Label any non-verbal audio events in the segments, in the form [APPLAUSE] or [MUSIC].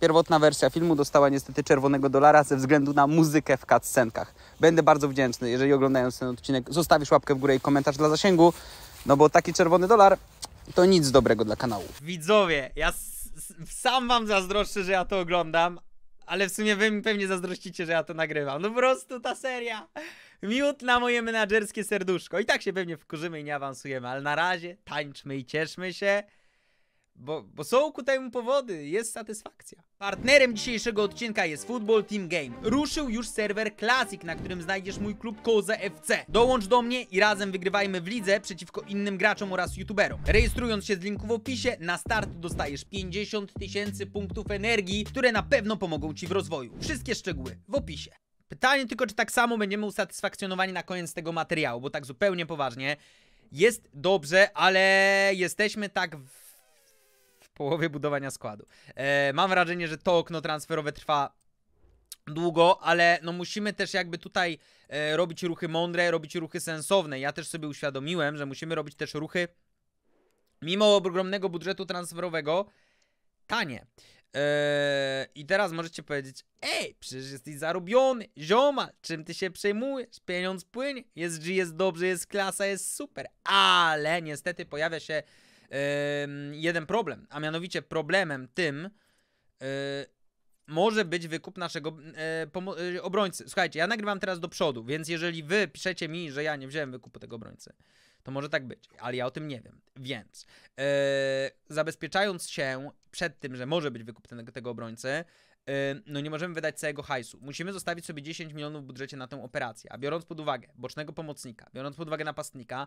Pierwotna wersja filmu dostała niestety czerwonego dolara ze względu na muzykę w cutscenkach. Będę bardzo wdzięczny, jeżeli oglądając ten odcinek zostawisz łapkę w górę i komentarz dla zasięgu, no bo taki czerwony dolar to nic dobrego dla kanału. Widzowie, ja sam wam zazdroszczę, że ja to oglądam, ale w sumie wy mi pewnie zazdrościcie, że ja to nagrywam. No po prostu ta seria. Miód na moje menadżerskie serduszko. I tak się pewnie wkurzymy i nie awansujemy, ale na razie tańczmy i cieszmy się. Bo, bo są ku temu powody, jest satysfakcja. Partnerem dzisiejszego odcinka jest Football Team Game. Ruszył już serwer Classic, na którym znajdziesz mój klub Koza FC. Dołącz do mnie i razem wygrywajmy w lidze przeciwko innym graczom oraz youtuberom. Rejestrując się z linku w opisie, na start dostajesz 50 tysięcy punktów energii, które na pewno pomogą Ci w rozwoju. Wszystkie szczegóły w opisie. Pytanie tylko, czy tak samo będziemy usatysfakcjonowani na koniec tego materiału, bo tak zupełnie poważnie. Jest dobrze, ale jesteśmy tak w połowie budowania składu. E, mam wrażenie, że to okno transferowe trwa długo, ale no musimy też jakby tutaj e, robić ruchy mądre, robić ruchy sensowne. Ja też sobie uświadomiłem, że musimy robić też ruchy mimo ogromnego budżetu transferowego tanie. E, I teraz możecie powiedzieć, ej, przecież jesteś zarobiony, zioma, czym ty się przejmujesz, pieniądz płynie, jest G, jest dobrze, jest klasa, jest super, ale niestety pojawia się jeden problem, a mianowicie problemem tym e, może być wykup naszego e, e, obrońcy. Słuchajcie, ja nagrywam teraz do przodu, więc jeżeli wy piszecie mi, że ja nie wziąłem wykupu tego obrońcy, to może tak być, ale ja o tym nie wiem. Więc yy, zabezpieczając się przed tym, że może być wykup ten, tego obrońcy, yy, no nie możemy wydać całego hajsu. Musimy zostawić sobie 10 milionów w budżecie na tę operację. A biorąc pod uwagę bocznego pomocnika, biorąc pod uwagę napastnika,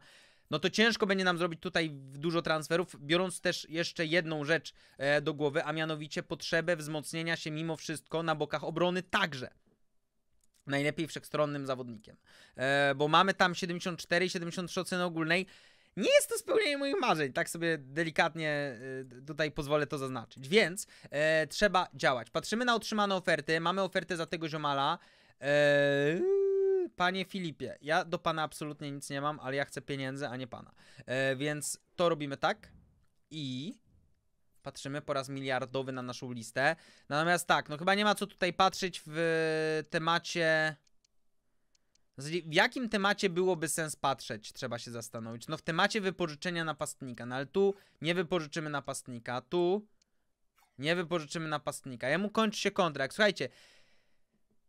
no to ciężko będzie nam zrobić tutaj dużo transferów, biorąc też jeszcze jedną rzecz e, do głowy, a mianowicie potrzebę wzmocnienia się mimo wszystko na bokach obrony także najlepiej wszechstronnym zawodnikiem. E, bo mamy tam 74 i 73 oceny ogólnej. Nie jest to spełnienie moich marzeń, tak sobie delikatnie e, tutaj pozwolę to zaznaczyć. Więc e, trzeba działać. Patrzymy na otrzymane oferty. Mamy ofertę za tego ziomala. E, Panie Filipie, ja do pana absolutnie nic nie mam, ale ja chcę pieniędzy, a nie pana. E, więc to robimy tak i patrzymy po raz miliardowy na naszą listę. Natomiast tak, no chyba nie ma co tutaj patrzeć w temacie. W jakim temacie byłoby sens patrzeć, trzeba się zastanowić. No w temacie wypożyczenia napastnika, no ale tu nie wypożyczymy napastnika, tu nie wypożyczymy napastnika. Jemu kończy się kontrakt. Słuchajcie,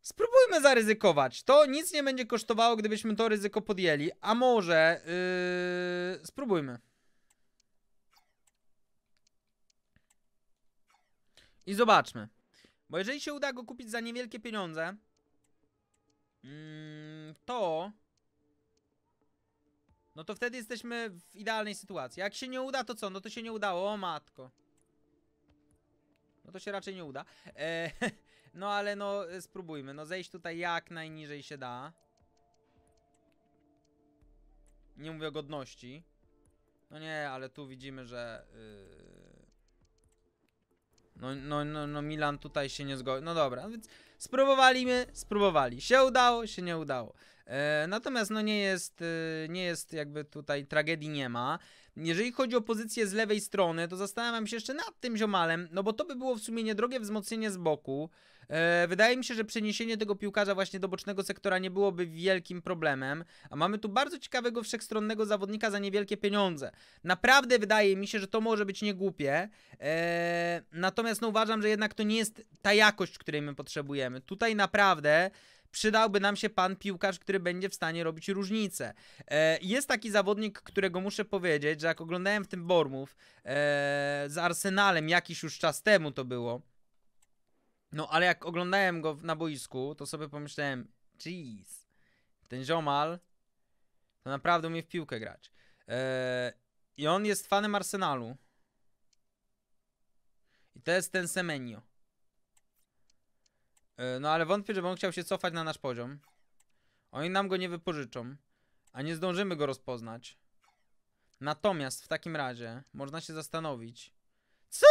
Spróbujmy zaryzykować. To nic nie będzie kosztowało, gdybyśmy to ryzyko podjęli. A może... Yy, spróbujmy. I zobaczmy. Bo jeżeli się uda go kupić za niewielkie pieniądze, mm, to... No to wtedy jesteśmy w idealnej sytuacji. Jak się nie uda, to co? No to się nie udało. O matko. No to się raczej nie uda. E, [LAUGHS] no ale no spróbujmy. No zejść tutaj jak najniżej się da. Nie mówię o godności. No nie, ale tu widzimy, że... Yy... No, no, no, no Milan tutaj się nie zgodził. No dobra, więc spróbowaliśmy, spróbowali. Się udało, się nie udało. E, natomiast no nie jest, y, nie jest jakby tutaj tragedii nie ma. Jeżeli chodzi o pozycję z lewej strony, to zastanawiam się jeszcze nad tym ziomalem, no bo to by było w sumie niedrogie wzmocnienie z boku. E, wydaje mi się, że przeniesienie tego piłkarza właśnie do bocznego sektora nie byłoby wielkim problemem, a mamy tu bardzo ciekawego wszechstronnego zawodnika za niewielkie pieniądze. Naprawdę wydaje mi się, że to może być niegłupie, e, natomiast no uważam, że jednak to nie jest ta jakość, której my potrzebujemy. Tutaj naprawdę Przydałby nam się pan piłkarz, który będzie w stanie robić różnicę. E, jest taki zawodnik, którego muszę powiedzieć, że jak oglądałem w tym Bormów e, z Arsenalem jakiś już czas temu to było. No ale jak oglądałem go na boisku, to sobie pomyślałem, jeez, ten ziomal to naprawdę umie w piłkę grać. E, I on jest fanem Arsenalu. I to jest ten Semenio. E, no ale wątpię, żeby on chciał się cofać na nasz poziom. Oni nam go nie wypożyczą, a nie zdążymy go rozpoznać. Natomiast w takim razie można się zastanowić. Co?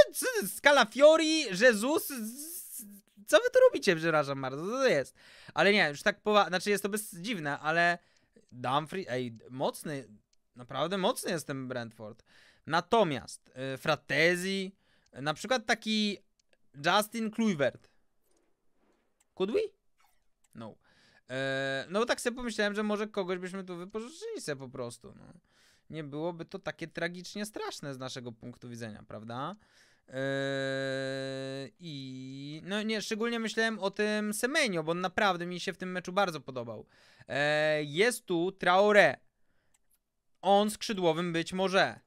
co Fiori? Jezus? Co wy tu robicie? Przepraszam bardzo, co to jest? Ale nie, już tak powa... Znaczy jest to bez... dziwne, ale... Dumfries... Ej, mocny... Naprawdę mocny jest ten Brentford. Natomiast y, e, Fratezi... Na przykład taki Justin Kluivert Could we? No. E, no tak sobie pomyślałem, że może kogoś byśmy tu wypożyczyli sobie po prostu. No. Nie byłoby to takie tragicznie straszne z naszego punktu widzenia, prawda? E, I no nie, szczególnie myślałem o tym Semenio, bo on naprawdę mi się w tym meczu bardzo podobał. E, jest tu Traore. On skrzydłowym być może.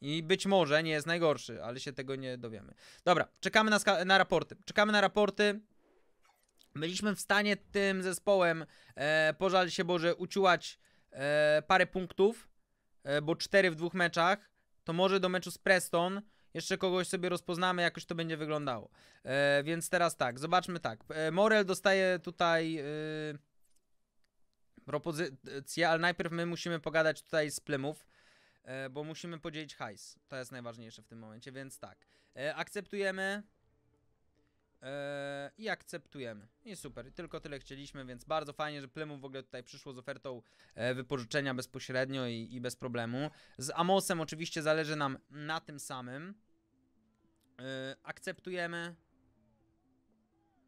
I być może nie jest najgorszy, ale się tego nie dowiemy. Dobra, czekamy na, na raporty. Czekamy na raporty. Byliśmy w stanie tym zespołem, e, pożal się Boże, uciłać e, parę punktów, e, bo cztery w dwóch meczach. To może do meczu z Preston jeszcze kogoś sobie rozpoznamy, jakoś to będzie wyglądało. E, więc teraz tak, zobaczmy tak. E, Morel dostaje tutaj e, propozycję, ale najpierw my musimy pogadać tutaj z Plymów, e, bo musimy podzielić hajs. To jest najważniejsze w tym momencie, więc tak. E, akceptujemy Eee, i akceptujemy. I super, tylko tyle chcieliśmy, więc bardzo fajnie, że Plymouth w ogóle tutaj przyszło z ofertą e, wypożyczenia bezpośrednio i, i, bez problemu. Z Amosem oczywiście zależy nam na tym samym. Eee, akceptujemy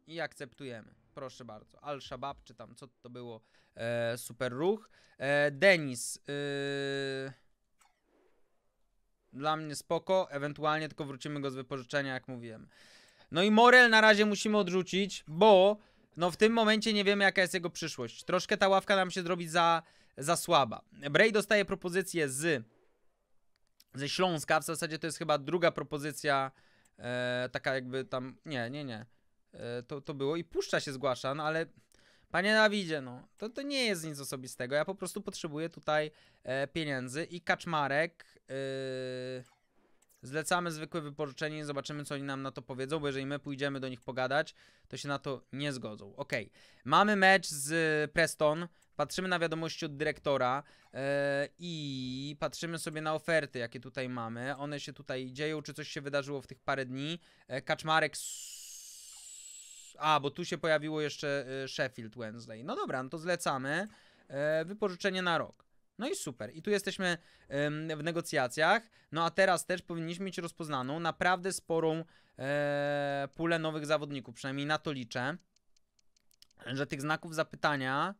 i akceptujemy. Proszę bardzo, Al-Shabaab czy tam co to było, eee, super ruch. Denis, dla mnie spoko, ewentualnie tylko wrócimy go z wypożyczenia, jak mówiłem. No i Morel na razie musimy odrzucić, bo no w tym momencie nie wiemy jaka jest jego przyszłość. Troszkę ta ławka nam się zrobi za, za słaba. Bray dostaje propozycję z ze Śląska, w zasadzie to jest chyba druga propozycja e, taka jakby tam, nie, nie, nie. E, to, to było i Puszcza się zgłasza, no ale panie Dawidzie, no to, to nie jest nic osobistego. Ja po prostu potrzebuję tutaj e, pieniędzy i Kaczmarek e, Zlecamy zwykłe wypożyczenie, zobaczymy co oni nam na to powiedzą, bo jeżeli my pójdziemy do nich pogadać, to się na to nie zgodzą. Ok, mamy mecz z e, Preston, patrzymy na wiadomości od dyrektora yy, i patrzymy sobie na oferty, jakie tutaj mamy. One się tutaj dzieją, czy coś się wydarzyło w tych parę dni. E, Kaczmarek a, bo tu się pojawiło jeszcze Sheffield Wednesday. No dobra, no to zlecamy. Wypożyczenie na rok. No i super. I tu jesteśmy w negocjacjach. No a teraz też powinniśmy mieć rozpoznaną naprawdę sporą e, pulę nowych zawodników. Przynajmniej na to liczę, że tych znaków zapytania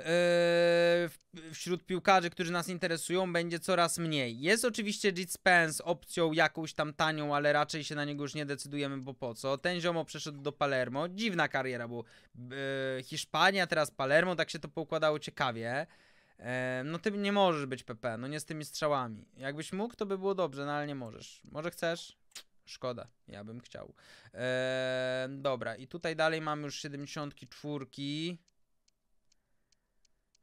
Eee, wśród piłkarzy, którzy nas interesują, będzie coraz mniej. Jest oczywiście Jit Spence opcją jakąś tam tanią, ale raczej się na niego już nie decydujemy, bo po co. Ten ziomo przeszedł do Palermo. Dziwna kariera, bo eee, Hiszpania, teraz Palermo, tak się to poukładało ciekawie. Eee, no ty nie możesz być PP, no nie z tymi strzałami. Jakbyś mógł, to by było dobrze, no ale nie możesz. Może chcesz? Szkoda, ja bym chciał. Eee, dobra, i tutaj dalej mam już 74.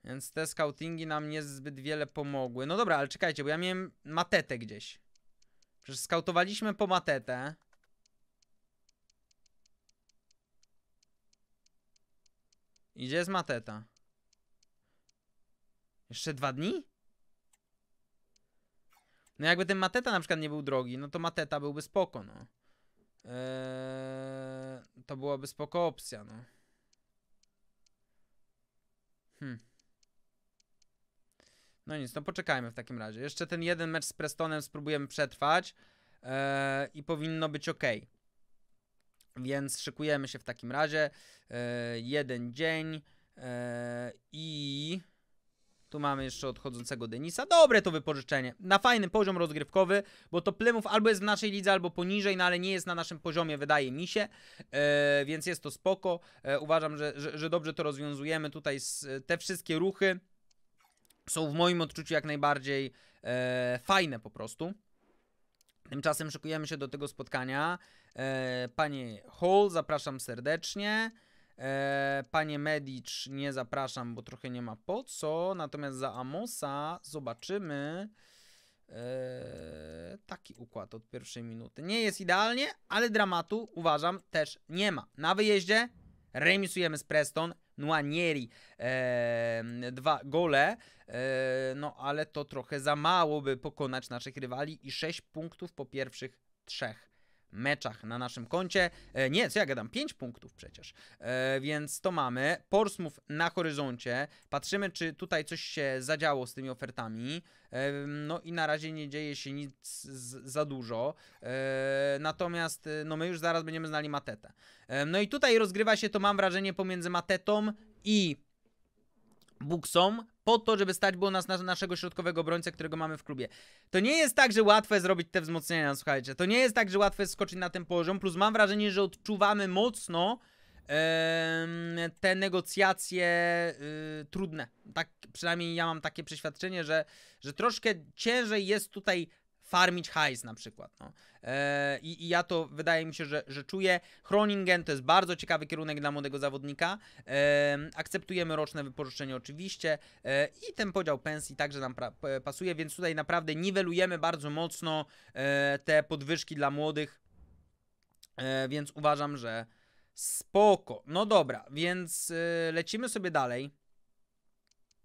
Więc te scoutingi nam niezbyt wiele pomogły. No dobra, ale czekajcie, bo ja miałem matetę gdzieś. Przecież skautowaliśmy po matetę. I gdzie jest mateta? Jeszcze dwa dni? No jakby ten mateta na przykład nie był drogi, no to mateta byłby spoko, no. Eee, to byłaby spoko opcja, no. Hmm. No nic, no poczekajmy w takim razie. Jeszcze ten jeden mecz z Prestonem spróbujemy przetrwać yy, i powinno być ok. Więc szykujemy się w takim razie. Yy, jeden dzień yy, i tu mamy jeszcze odchodzącego Denisa. Dobre to wypożyczenie. Na fajny poziom rozgrywkowy, bo to Plymów albo jest w naszej lidze, albo poniżej, no ale nie jest na naszym poziomie, wydaje mi się. E, więc jest to spoko. E, uważam, że, że, że, dobrze to rozwiązujemy. Tutaj te wszystkie ruchy są w moim odczuciu jak najbardziej e, fajne po prostu. Tymczasem szykujemy się do tego spotkania. E, panie Hall, zapraszam serdecznie. E, panie Medicz nie zapraszam, bo trochę nie ma po co. Natomiast za Amosa zobaczymy e, taki układ od pierwszej minuty. Nie jest idealnie, ale dramatu uważam też nie ma. Na wyjeździe remisujemy z Preston Nuanieri e, dwa gole, e, no ale to trochę za mało, by pokonać naszych rywali i 6 punktów po pierwszych trzech meczach na naszym koncie. E, nie, co ja gadam, 5 punktów przecież. E, więc to mamy. Portsmouth na horyzoncie. Patrzymy, czy tutaj coś się zadziało z tymi ofertami. E, no i na razie nie dzieje się nic z, za dużo. E, natomiast e, no my już zaraz będziemy znali Matetę. E, no i tutaj rozgrywa się to, mam wrażenie, pomiędzy Matetą i Buxom, po to, żeby stać było nas na naszego środkowego obrońcę, którego mamy w klubie. To nie jest tak, że łatwe zrobić te wzmocnienia, słuchajcie. To nie jest tak, że łatwe jest skoczyć na ten poziom, plus mam wrażenie, że odczuwamy mocno te negocjacje y, trudne. Tak, przynajmniej ja mam takie przeświadczenie, że, że troszkę ciężej jest tutaj farmić hajs na przykład. No. E, i, I ja to wydaje mi się, że, że czuję. Groningen to jest bardzo ciekawy kierunek dla młodego zawodnika. E, akceptujemy roczne wypożyczenie oczywiście e, i ten podział pensji także nam pasuje, więc tutaj naprawdę niwelujemy bardzo mocno te podwyżki dla młodych, więc uważam, że spoko. No dobra, więc lecimy sobie dalej,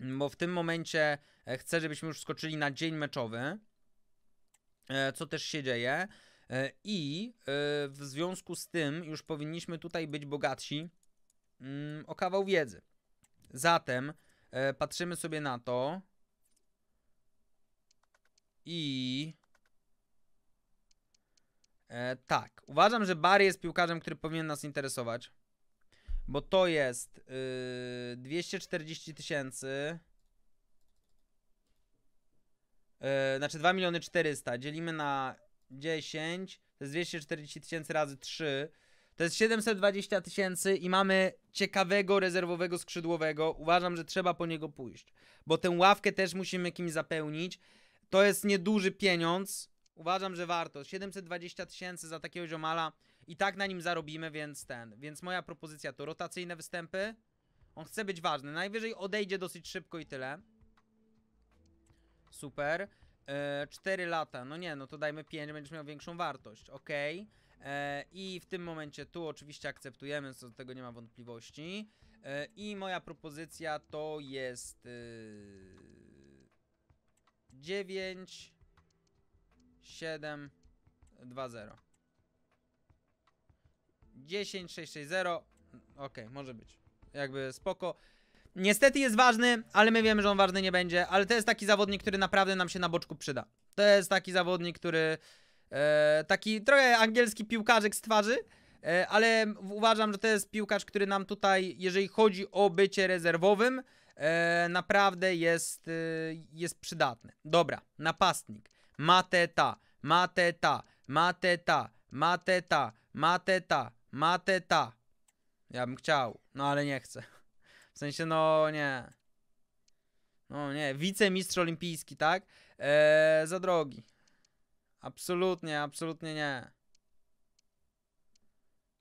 bo w tym momencie chcę, żebyśmy już skoczyli na dzień meczowy. E, co też się dzieje. E, I e, w związku z tym już powinniśmy tutaj być bogatsi mm, o kawał wiedzy. Zatem patrzymy sobie na to i tak, uważam, że Barry jest piłkarzem, który powinien nas interesować, bo to jest 240 y, tysięcy. Yy, znaczy 2 miliony 400 dzielimy na 10, to jest 240 tysięcy razy 3, to jest 720 tysięcy i mamy ciekawego rezerwowego skrzydłowego. Uważam, że trzeba po niego pójść, bo tę ławkę też musimy kimś zapełnić. To jest nieduży pieniądz. Uważam, że warto. 720 tysięcy za takiego ziomala i tak na nim zarobimy, więc ten. Więc moja propozycja to rotacyjne występy. On chce być ważny. Najwyżej odejdzie dosyć szybko i tyle super. E, 4 lata, no nie, no to dajmy 5, będziesz miał większą wartość, ok. E, I w tym momencie tu oczywiście akceptujemy, co do tego nie ma wątpliwości. E, I moja propozycja to jest e, 9, 7, 2, 0. 10, 6, 6, 0, ok, może być. Jakby spoko. Niestety jest ważny, ale my wiemy, że on ważny nie będzie, ale to jest taki zawodnik, który naprawdę nam się na boczku przyda. To jest taki zawodnik, który e, taki trochę angielski piłkarzek z twarzy, e, ale uważam, że to jest piłkarz, który nam tutaj, jeżeli chodzi o bycie rezerwowym, e, naprawdę jest, e, jest przydatny. Dobra, napastnik. Mateta, Mateta, Mateta, Mateta, Mateta, Mateta. Ja bym chciał, no ale nie chcę sensie, no nie. No nie, wicemistrz olimpijski, tak? Eee, za drogi. Absolutnie, absolutnie nie.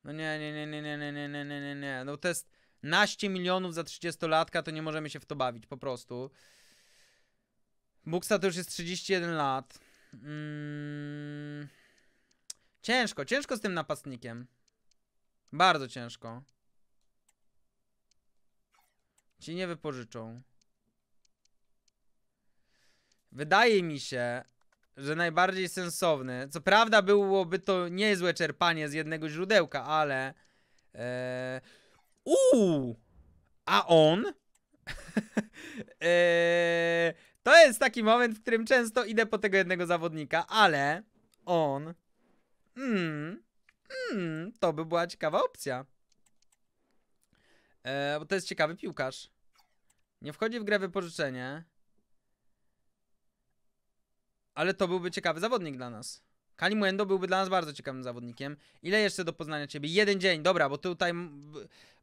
No nie, nie, nie, nie, nie, nie, nie, nie, nie, nie. No to jest naście milionów za 30-latka, to nie możemy się w to bawić, po prostu. Buksa to już jest 31 lat. Mm. Ciężko, ciężko z tym napastnikiem. Bardzo ciężko ci nie wypożyczą. Wydaje mi się, że najbardziej sensowne. co prawda byłoby to niezłe czerpanie z jednego źródełka, ale... Eee, uuu! A on? eee, [LAUGHS] to jest taki moment, w którym często idę po tego jednego zawodnika, ale on... Mm, mm to by była ciekawa opcja. E, bo to jest ciekawy piłkarz. Nie wchodzi w grę wypożyczenie. Ale to byłby ciekawy zawodnik dla nas. Kalimuendo byłby dla nas bardzo ciekawym zawodnikiem. Ile jeszcze do poznania ciebie? Jeden dzień, dobra, bo tutaj,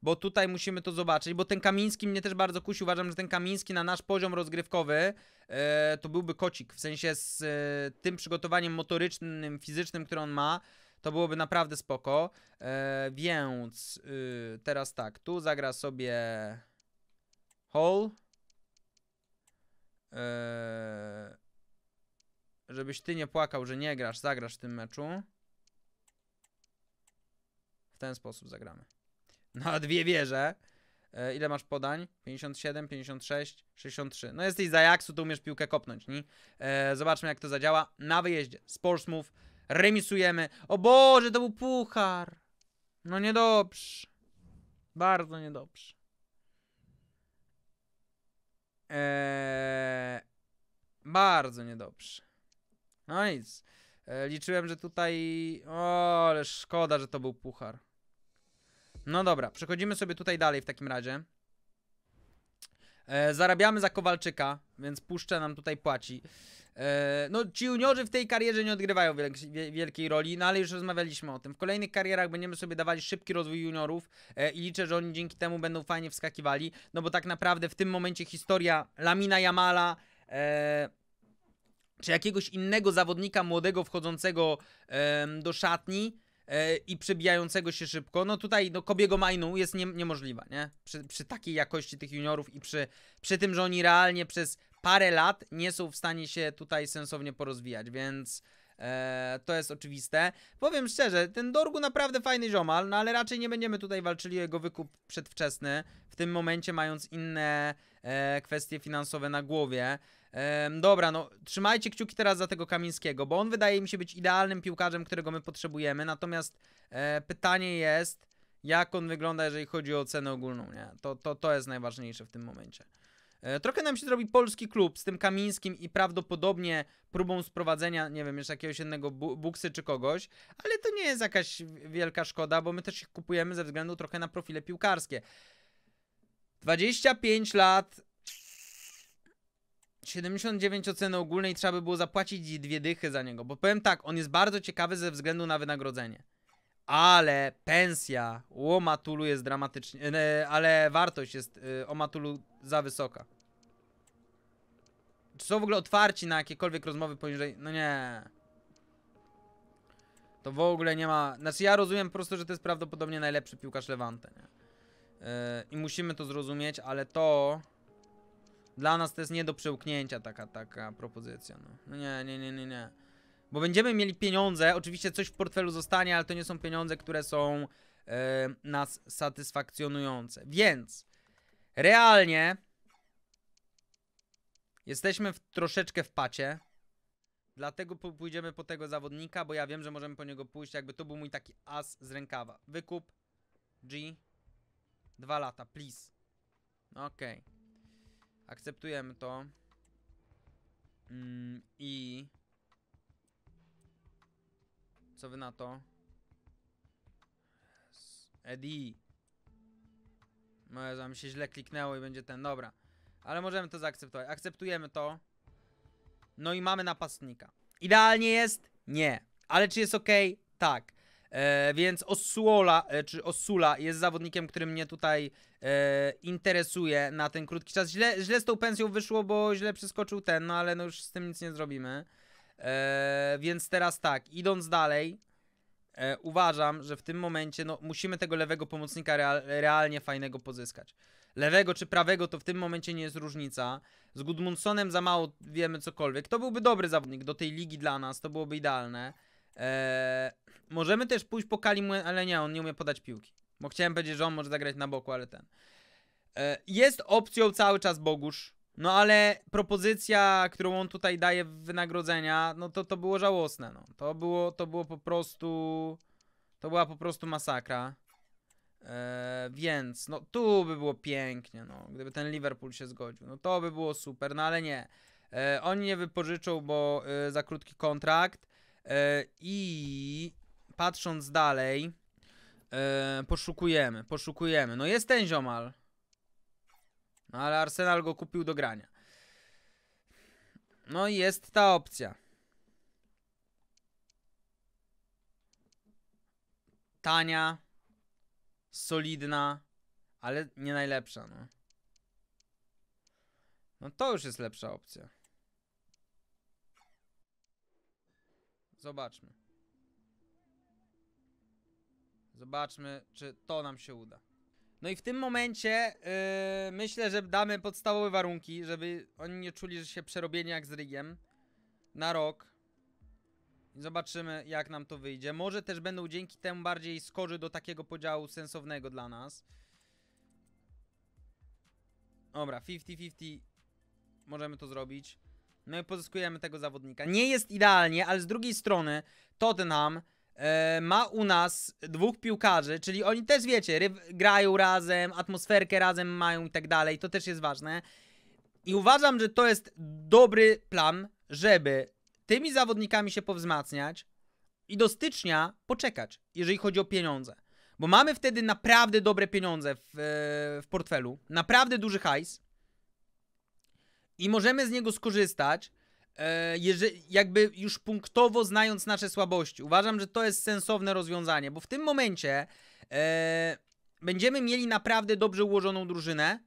bo tutaj musimy to zobaczyć, bo ten Kamiński mnie też bardzo kusi. Uważam, że ten Kamiński na nasz poziom rozgrywkowy e, to byłby kocik, w sensie z e, tym przygotowaniem motorycznym, fizycznym, które on ma. To byłoby naprawdę spoko. E, więc y, teraz tak, tu zagra sobie Hall. E, żebyś ty nie płakał, że nie grasz, zagrasz w tym meczu. W ten sposób zagramy. [LAUGHS] Na dwie wieże. E, ile masz podań? 57, 56, 63. No jesteś za Ajaxu, to umiesz piłkę kopnąć, nie? E, zobaczmy jak to zadziała. Na wyjeździe. Sportsmove remisujemy. O Boże, to był puchar. No niedobrze. Bardzo niedobrze. Eee, bardzo niedobrze. No nic. Eee, liczyłem, że tutaj... O, ale szkoda, że to był puchar. No dobra, przechodzimy sobie tutaj dalej w takim razie. Eee, zarabiamy za Kowalczyka, więc puszczę nam tutaj płaci. E, no ci juniorzy w tej karierze nie odgrywają wielkiej roli, no ale już rozmawialiśmy o tym. W kolejnych karierach będziemy sobie dawali szybki rozwój juniorów e, i liczę, że oni dzięki temu będą fajnie wskakiwali, no bo tak naprawdę w tym momencie historia Lamina Jamala e, czy jakiegoś innego zawodnika młodego wchodzącego do szatni, i przebijającego się szybko, no tutaj no, Kobiego Mainu jest nie, niemożliwa, nie? Przy, przy, takiej jakości tych juniorów i przy, przy tym, że oni realnie przez parę lat nie są w stanie się tutaj sensownie porozwijać, więc e, to jest oczywiste. Powiem szczerze, ten Dorgu naprawdę fajny ziomal, no ale raczej nie będziemy tutaj walczyli o jego wykup przedwczesny, w tym momencie mając inne e, kwestie finansowe na głowie. E, dobra, no trzymajcie kciuki teraz za tego Kamińskiego, bo on wydaje mi się być idealnym piłkarzem, którego my potrzebujemy, natomiast e, pytanie jest, jak on wygląda, jeżeli chodzi o cenę ogólną, nie? To, to, to jest najważniejsze w tym momencie. E, trochę nam się zrobi polski klub z tym Kamińskim i prawdopodobnie próbą sprowadzenia, nie wiem, jeszcze jakiegoś jednego buksy czy kogoś, ale to nie jest jakaś wielka szkoda, bo my też ich kupujemy ze względu trochę na profile piłkarskie. 25 lat, 79 oceny ogólnej, trzeba by było zapłacić dwie dychy za niego, bo powiem tak, on jest bardzo ciekawy ze względu na wynagrodzenie ale pensja u Omatulu jest dramatycznie, e, ale wartość jest e, Omatulu za wysoka. Czy są w ogóle otwarci na jakiekolwiek rozmowy poniżej? No nie. To w ogóle nie ma... Znaczy ja rozumiem po prostu, że to jest prawdopodobnie najlepszy piłkarz Levante, nie? Yy, I musimy to zrozumieć, ale to... Dla nas to jest nie do przełknięcia taka, taka propozycja, no. no nie, nie, nie, nie, nie. Bo będziemy mieli pieniądze, oczywiście coś w portfelu zostanie, ale to nie są pieniądze, które są yy, nas satysfakcjonujące. Więc realnie jesteśmy w, troszeczkę w pacie. Dlatego pójdziemy po tego zawodnika, bo ja wiem, że możemy po niego pójść. Jakby to był mój taki as z rękawa. Wykup. G. Dwa lata, please. Okej. Okay. Akceptujemy to. Mm, I... Co wy na to? Eddie. Może mi się źle kliknęło i będzie ten, dobra. Ale możemy to zaakceptować. Akceptujemy to. No i mamy napastnika. Idealnie jest? Nie. Ale czy jest ok? Tak. E, więc Osula, e, czy Osula jest zawodnikiem, który mnie tutaj e, interesuje na ten krótki czas. Źle, źle z tą pensją wyszło, bo źle przeskoczył ten, no ale no już z tym nic nie zrobimy. E, więc teraz tak, idąc dalej, e, uważam, że w tym momencie no, musimy tego lewego pomocnika real, realnie fajnego pozyskać. Lewego czy prawego to w tym momencie nie jest różnica. Z Gudmundsonem za mało wiemy cokolwiek. To byłby dobry zawodnik do tej ligi dla nas, to byłoby idealne. E, możemy też pójść po Kalim, ale nie, on nie umie podać piłki. Bo chciałem powiedzieć, że on może zagrać na boku, ale ten. E, jest opcją cały czas Bogusz. No ale propozycja, którą on tutaj daje w wynagrodzenia, no to, to było żałosne. No. To, było, to było po prostu. To była po prostu masakra. Eee, więc, no tu by było pięknie, no, gdyby ten Liverpool się zgodził. No to by było super, no ale nie. Eee, oni nie wypożyczą, bo e, za krótki kontrakt. E, I patrząc dalej, e, poszukujemy, poszukujemy. No jest ten ziomal. No ale Arsenal go kupił do grania. No i jest ta opcja. Tania, solidna, ale nie najlepsza, no. No to już jest lepsza opcja. Zobaczmy. Zobaczmy, czy to nam się uda. No i w tym momencie yy, myślę, że damy podstawowe warunki, żeby oni nie czuli, że się przerobieni jak z Rigiem na rok. zobaczymy, jak nam to wyjdzie. Może też będą dzięki temu bardziej skorzy do takiego podziału sensownego dla nas. Dobra, 50-50 możemy to zrobić. No i pozyskujemy tego zawodnika. Nie jest idealnie, ale z drugiej strony Tottenham E, ma u nas dwóch piłkarzy, czyli oni też wiecie, grają razem, atmosferkę razem mają i tak dalej, to też jest ważne. I uważam, że to jest dobry plan, żeby tymi zawodnikami się powzmacniać i do stycznia poczekać, jeżeli chodzi o pieniądze. Bo mamy wtedy naprawdę dobre pieniądze w, e, w portfelu, naprawdę duży hajs i możemy z niego skorzystać E, jeżeli, jakby już punktowo znając nasze słabości. Uważam, że to jest sensowne rozwiązanie, bo w tym momencie e, będziemy mieli naprawdę dobrze ułożoną drużynę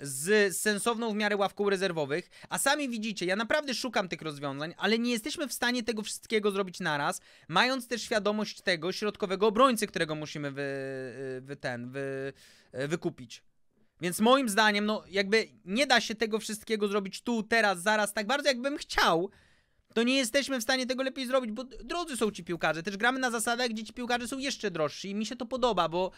z sensowną w miarę ławką rezerwowych, a sami widzicie, ja naprawdę szukam tych rozwiązań, ale nie jesteśmy w stanie tego wszystkiego zrobić naraz, mając też świadomość tego środkowego obrońcy, którego musimy wy, wy ten, wy, wykupić. Więc moim zdaniem, no jakby nie da się tego wszystkiego zrobić tu, teraz, zaraz, tak bardzo jakbym chciał, to nie jesteśmy w stanie tego lepiej zrobić, bo drodzy są ci piłkarze. Też gramy na zasadach, gdzie ci piłkarze są jeszcze drożsi i mi się to podoba, bo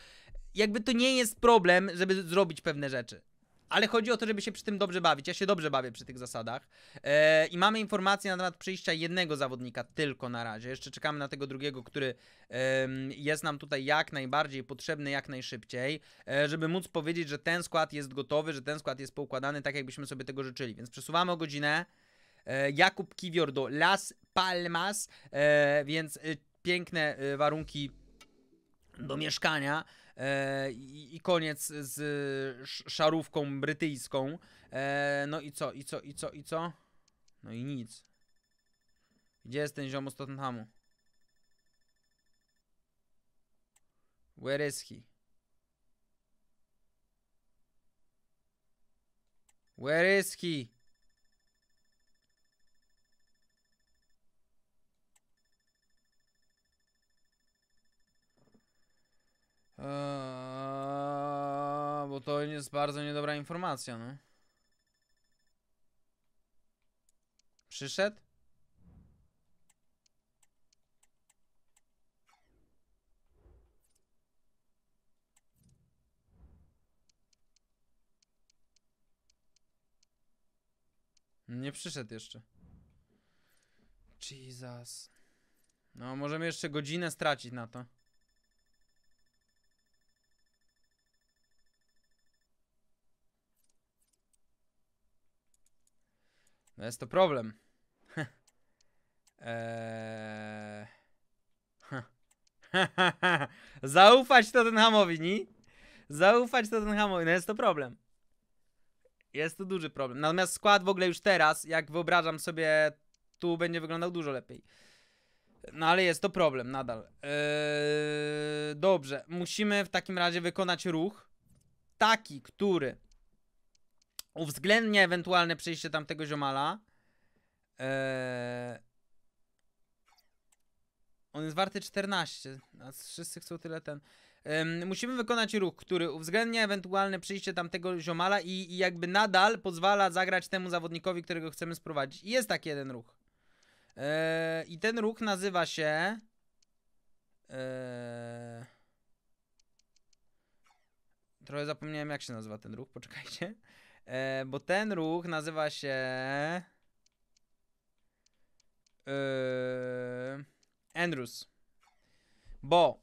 jakby to nie jest problem, żeby zrobić pewne rzeczy ale chodzi o to, żeby się przy tym dobrze bawić. Ja się dobrze bawię przy tych zasadach. E, I mamy informacje na temat przyjścia jednego zawodnika tylko na razie. Jeszcze czekamy na tego drugiego, który e, jest nam tutaj jak najbardziej potrzebny, jak najszybciej, e, żeby móc powiedzieć, że ten skład jest gotowy, że ten skład jest poukładany tak, jakbyśmy sobie tego życzyli. Więc przesuwamy o godzinę. E, Jakub Kiwior do Las Palmas, e, więc e, piękne warunki do mieszkania. E, i koniec z szarówką brytyjską. E, no i co, i co, i co, i co? No i nic. Gdzie jest ten ziomo z Tottenhamu? Where is he? Where is he? Eee, bo to jest bardzo niedobra informacja, no. Przyszedł? Nie przyszedł jeszcze. Jesus. No, możemy jeszcze godzinę stracić na to. No jest to problem. eee... [LAUGHS] Zaufać Tottenhamowi, nie? Zaufać Tottenhamowi, no jest to problem. Jest to duży problem. Natomiast skład w ogóle już teraz, jak wyobrażam sobie, tu będzie wyglądał dużo lepiej. No ale jest to problem nadal. Eee... dobrze, musimy w takim razie wykonać ruch. Taki, który uwzględnia ewentualne przyjście tamtego ziomala. Eee... On jest warty 14. wszyscy chcą tyle ten. musimy wykonać ruch, który uwzględnia ewentualne przyjście tamtego ziomala i, i jakby nadal pozwala zagrać temu zawodnikowi, którego chcemy sprowadzić. I jest taki jeden ruch. Eee, I ten ruch nazywa się. Eee... Trochę zapomniałem, jak się nazywa ten ruch, poczekajcie. E, bo ten ruch nazywa się. E, Andrews. Bo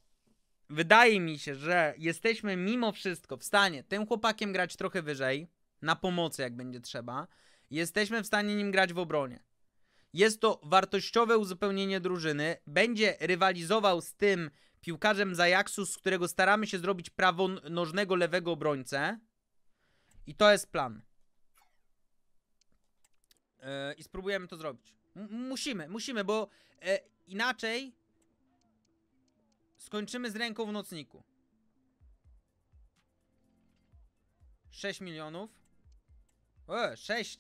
wydaje mi się, że jesteśmy mimo wszystko w stanie tym chłopakiem grać trochę wyżej, na pomocy jak będzie trzeba. Jesteśmy w stanie nim grać w obronie. Jest to wartościowe uzupełnienie drużyny. Będzie rywalizował z tym piłkarzem z Ajaxu, z którego staramy się zrobić prawonożnego lewego obrońcę. I to jest plan. E, I spróbujemy to zrobić. musimy, musimy, bo e, inaczej skończymy z ręką w nocniku. 6 milionów. O, 6.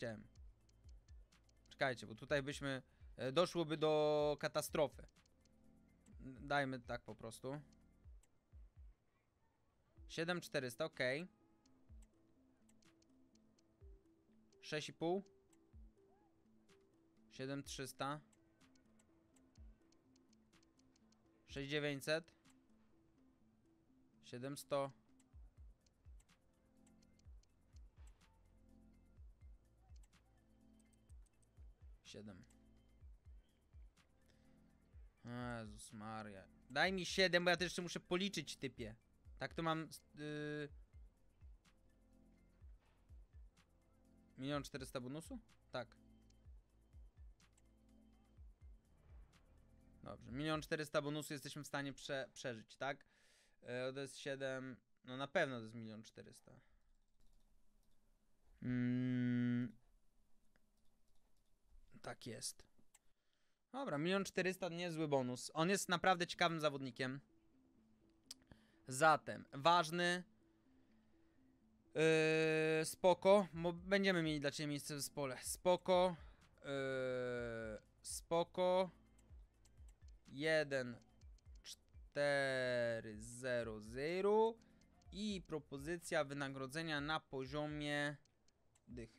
Czekajcie, bo tutaj byśmy... E, doszłoby do katastrofy. Dajmy tak po prostu. 7400, okej. Okay. sześć 7300 6900 700 7 Jezus Maria Daj mi 7, bo ja też jeszcze muszę policzyć typie Tak to mam yy, Milion 400 bonusu? Tak. Dobrze, milion 400 bonusu jesteśmy w stanie prze, przeżyć, tak? E, to jest 7, no na pewno to jest milion 400. Mm. Tak jest. Dobra, milion 400 niezły bonus. On jest naprawdę ciekawym zawodnikiem. Zatem, ważny, Yy, spoko. bo będziemy mieli dla ciebie miejsce w zespole. Spoko. Yy, spoko. 1, 4, 0, 0. I propozycja wynagrodzenia na poziomie dychy.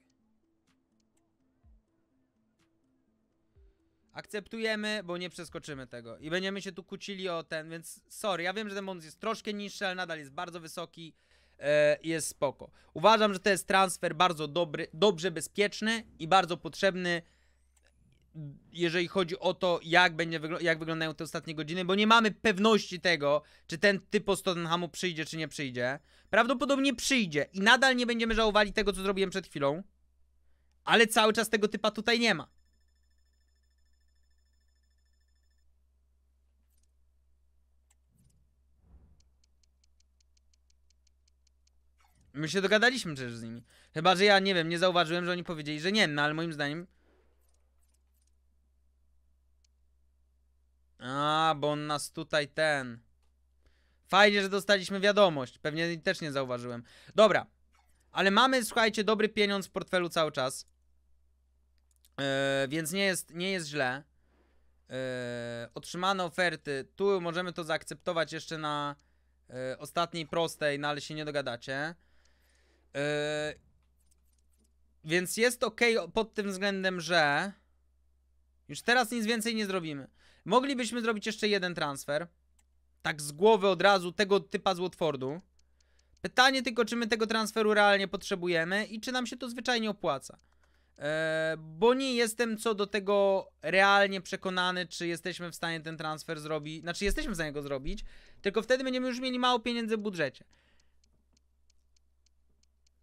akceptujemy, bo nie przeskoczymy tego. I będziemy się tu kłócili o ten, więc sorry, ja wiem, że ten bonus jest troszkę niższy, ale nadal jest bardzo wysoki. E, jest spoko. Uważam, że to jest transfer bardzo dobry, dobrze bezpieczny i bardzo potrzebny, jeżeli chodzi o to, jak, będzie jak wyglądają te ostatnie godziny, bo nie mamy pewności tego, czy ten typ z Tottenhamu przyjdzie, czy nie przyjdzie. Prawdopodobnie przyjdzie i nadal nie będziemy żałowali tego, co zrobiłem przed chwilą, ale cały czas tego typa tutaj nie ma. My się dogadaliśmy przecież z nimi. Chyba, że ja nie wiem, nie zauważyłem, że oni powiedzieli, że nie, no ale moim zdaniem. A, bo on nas tutaj ten. Fajnie, że dostaliśmy wiadomość. Pewnie też nie zauważyłem. Dobra. Ale mamy, słuchajcie, dobry pieniądz w portfelu cały czas. Yy, więc nie jest, nie jest źle. Yy, otrzymane oferty. Tu możemy to zaakceptować jeszcze na yy, ostatniej prostej, no ale się nie dogadacie. E, więc jest ok pod tym względem, że już teraz nic więcej nie zrobimy. Moglibyśmy zrobić jeszcze jeden transfer. Tak z głowy od razu tego typa z Watfordu. Pytanie tylko, czy my tego transferu realnie potrzebujemy i czy nam się to zwyczajnie opłaca. E, bo nie jestem co do tego realnie przekonany, czy jesteśmy w stanie ten transfer zrobić. Znaczy, jesteśmy w stanie go zrobić, tylko wtedy będziemy już mieli mało pieniędzy w budżecie.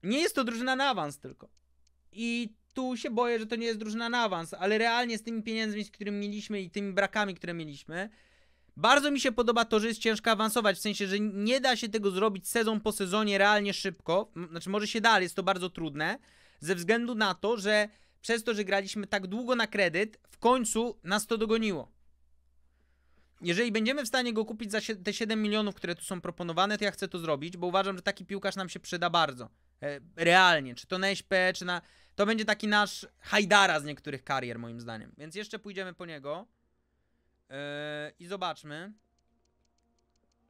Nie jest to drużyna na awans tylko. I tu się boję, że to nie jest drużyna na awans, ale realnie z tymi pieniędzmi, z którymi mieliśmy i tymi brakami, które mieliśmy, bardzo mi się podoba to, że jest ciężko awansować, w sensie, że nie da się tego zrobić sezon po sezonie realnie szybko. Znaczy, może się da, ale jest to bardzo trudne, ze względu na to, że przez to, że graliśmy tak długo na kredyt, w końcu nas to dogoniło jeżeli będziemy w stanie go kupić za te 7 milionów, które tu są proponowane, to ja chcę to zrobić, bo uważam, że taki piłkarz nam się przyda bardzo. E, realnie, czy to na SP, czy na. To będzie taki nasz Hajdara z niektórych karier, moim zdaniem. Więc jeszcze pójdziemy po niego yy, i zobaczmy.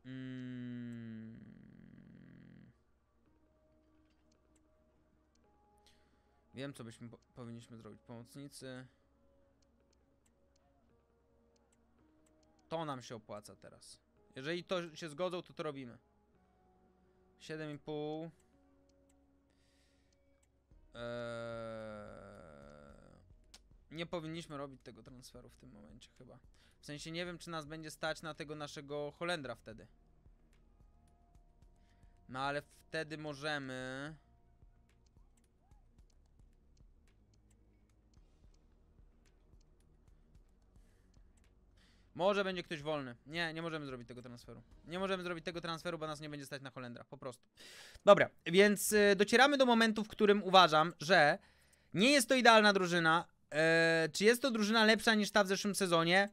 Mm. Wiem, co byśmy po powinniśmy zrobić. Pomocnicy. To nam się opłaca teraz. Jeżeli to się zgodzą, to to robimy. 7,5. Eee... Nie powinniśmy robić tego transferu w tym momencie chyba. W sensie nie wiem, czy nas będzie stać na tego naszego Holendra wtedy. No ale wtedy możemy... Może będzie ktoś wolny. Nie, nie możemy zrobić tego transferu. Nie możemy zrobić tego transferu, bo nas nie będzie stać na Holendra, po prostu. Dobra, więc y, docieramy do momentu, w którym uważam, że nie jest to idealna drużyna. E, czy jest to drużyna lepsza niż ta w zeszłym sezonie?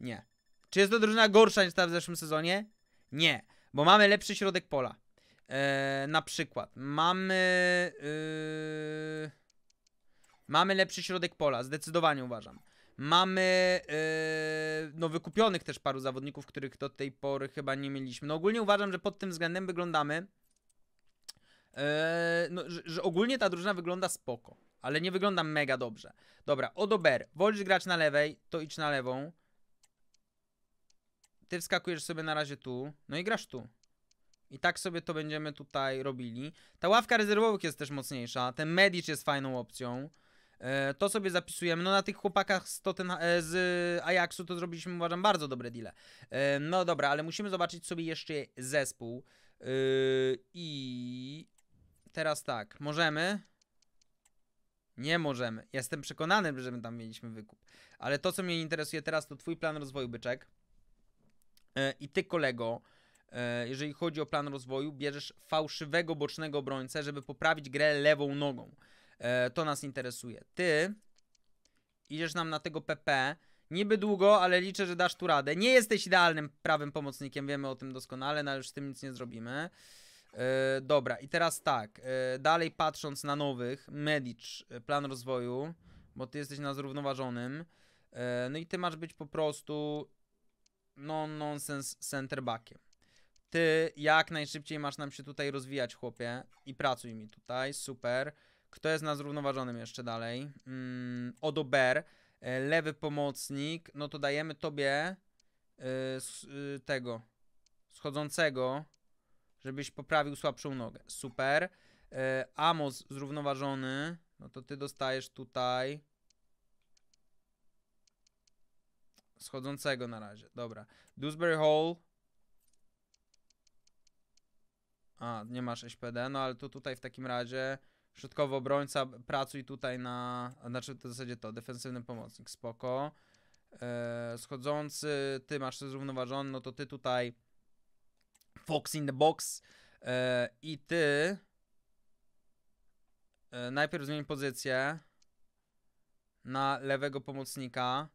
Nie. Czy jest to drużyna gorsza niż ta w zeszłym sezonie? Nie, bo mamy lepszy środek pola. E, na przykład mamy. Y, mamy lepszy środek pola, zdecydowanie uważam. Mamy yy, no wykupionych też paru zawodników, których do tej pory chyba nie mieliśmy. No ogólnie uważam, że pod tym względem wyglądamy, yy, no, że, że, ogólnie ta drużyna wygląda spoko, ale nie wygląda mega dobrze. Dobra, Odober, wolisz grać na lewej, to idź na lewą. Ty wskakujesz sobie na razie tu, no i grasz tu. I tak sobie to będziemy tutaj robili. Ta ławka rezerwowych jest też mocniejsza, ten Medic jest fajną opcją. E, to sobie zapisujemy. No na tych chłopakach z, e, z Ajaxu to zrobiliśmy uważam bardzo dobre deale. E, no dobra, ale musimy zobaczyć sobie jeszcze zespół. I teraz tak, możemy... Nie możemy. Jestem przekonany, że my tam mieliśmy wykup. Ale to, co mnie interesuje teraz, to twój plan rozwoju, byczek. I ty, kolego, jeżeli chodzi o plan rozwoju, bierzesz fałszywego bocznego obrońcę, żeby poprawić grę lewą nogą. E, to nas interesuje. Ty idziesz nam na tego PP. Niby długo, ale liczę, że dasz tu radę. Nie jesteś idealnym prawym pomocnikiem, wiemy o tym doskonale, no ale już z tym nic nie zrobimy. E, dobra, i teraz tak. E, dalej patrząc na nowych, Medic, e, plan rozwoju, bo ty jesteś na zrównoważonym. E, no i ty masz być po prostu non-nonsense centerbackiem. Ty jak najszybciej masz nam się tutaj rozwijać, chłopie, i pracuj mi tutaj, super. Kto jest na zrównoważonym jeszcze dalej? Mm, Odober, e, lewy pomocnik. No to dajemy tobie e, e, tego schodzącego, żebyś poprawił słabszą nogę. Super. Amos zrównoważony. No to ty dostajesz tutaj schodzącego na razie. Dobra. Dewsbury Hall. A, nie masz SPD, no ale to tutaj w takim razie Środkowy obrońca, pracuj tutaj na... Znaczy to w zasadzie to, defensywny pomocnik, spoko. E, schodzący, ty masz zrównoważony, no to ty tutaj Fox in the box e, i ty e, najpierw zmień pozycję na lewego pomocnika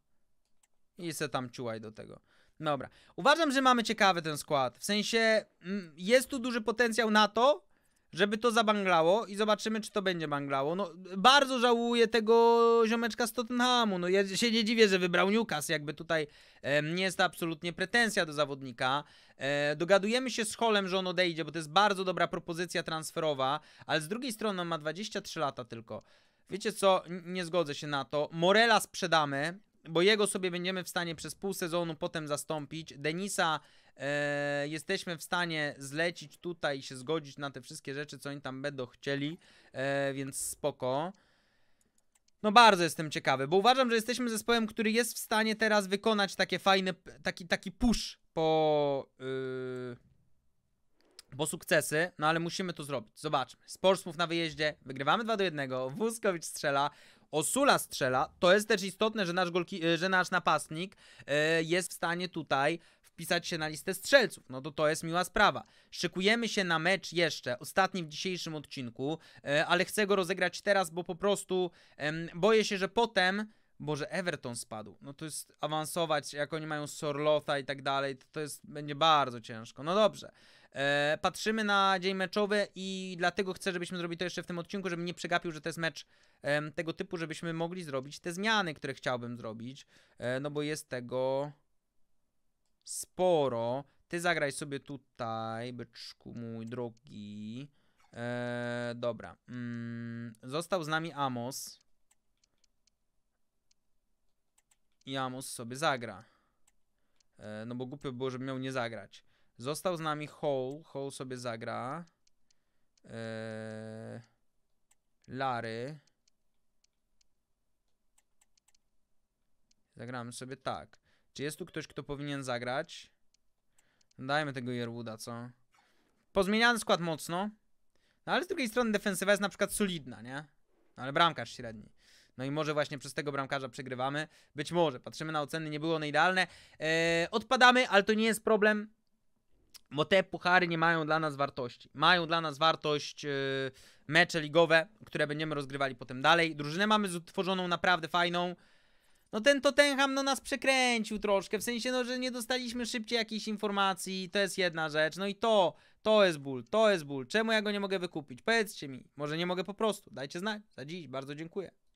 i se tam ciułaj do tego. Dobra. Uważam, że mamy ciekawy ten skład. W sensie mm, jest tu duży potencjał na to, żeby to zabanglało i zobaczymy, czy to będzie banglało. No, bardzo żałuję tego ziomeczka z Tottenhamu. No, ja się nie dziwię, że wybrał Newcastle. Jakby tutaj e, nie jest to absolutnie pretensja do zawodnika. E, dogadujemy się z Holem, że on odejdzie, bo to jest bardzo dobra propozycja transferowa, ale z drugiej strony on ma 23 lata tylko. Wiecie co? Nie zgodzę się na to. Morela sprzedamy bo jego sobie będziemy w stanie przez pół sezonu potem zastąpić. Denisa E, jesteśmy w stanie zlecić tutaj i się zgodzić na te wszystkie rzeczy, co oni tam będą chcieli, e, więc spoko. No bardzo jestem ciekawy, bo uważam, że jesteśmy zespołem, który jest w stanie teraz wykonać takie fajne, taki, taki push po, yy, po sukcesy, no ale musimy to zrobić. Zobaczmy. Sportsmów na wyjeździe, wygrywamy 2 do 1, Wózkowicz strzela, Osula strzela. To jest też istotne, że nasz, golki, y, że nasz napastnik yy, jest w stanie tutaj wpisać się na listę strzelców. No to to jest miła sprawa. Szykujemy się na mecz jeszcze, ostatni w dzisiejszym odcinku, e, ale chcę go rozegrać teraz, bo po prostu boję się, że potem Boże, Everton spadł. No to jest awansować, jak oni mają Sorlota i tak dalej, to, to jest, będzie bardzo ciężko. No dobrze. E, patrzymy na dzień meczowy i dlatego chcę, żebyśmy zrobili to jeszcze w tym odcinku, żebym nie przegapił, że to jest mecz e, tego typu, żebyśmy mogli zrobić te zmiany, które chciałbym zrobić. E, no bo jest tego sporo. Ty zagraj sobie tutaj, byczku mój drogi. Eee, dobra. Mm, został z nami Amos. I Amos sobie zagra. Eee, no bo głupio było, żeby miał nie zagrać. Został z nami Hole. Hole sobie zagra. Eee, Lary. Zagramy sobie tak. Czy jest tu ktoś, kto powinien zagrać? Dajmy tego Jerwuda, co? Pozmieniany skład mocno. No ale z drugiej strony defensywa jest na przykład solidna, nie? No ale bramkarz średni. No i może właśnie przez tego bramkarza przegrywamy. Być może. Patrzymy na oceny, nie było one idealne. Eee, odpadamy, ale to nie jest problem, bo te puchary nie mają dla nas wartości. Mają dla nas wartość eee, mecze ligowe, które będziemy rozgrywali potem dalej. Drużynę mamy utworzoną naprawdę fajną. No ten Tottenham no nas przekręcił troszkę, w sensie no, że nie dostaliśmy szybciej jakiejś informacji, to jest jedna rzecz. No i to, to jest ból, to jest ból. Czemu ja go nie mogę wykupić? Powiedzcie mi, może nie mogę po prostu, dajcie znać. Za dziś bardzo dziękuję.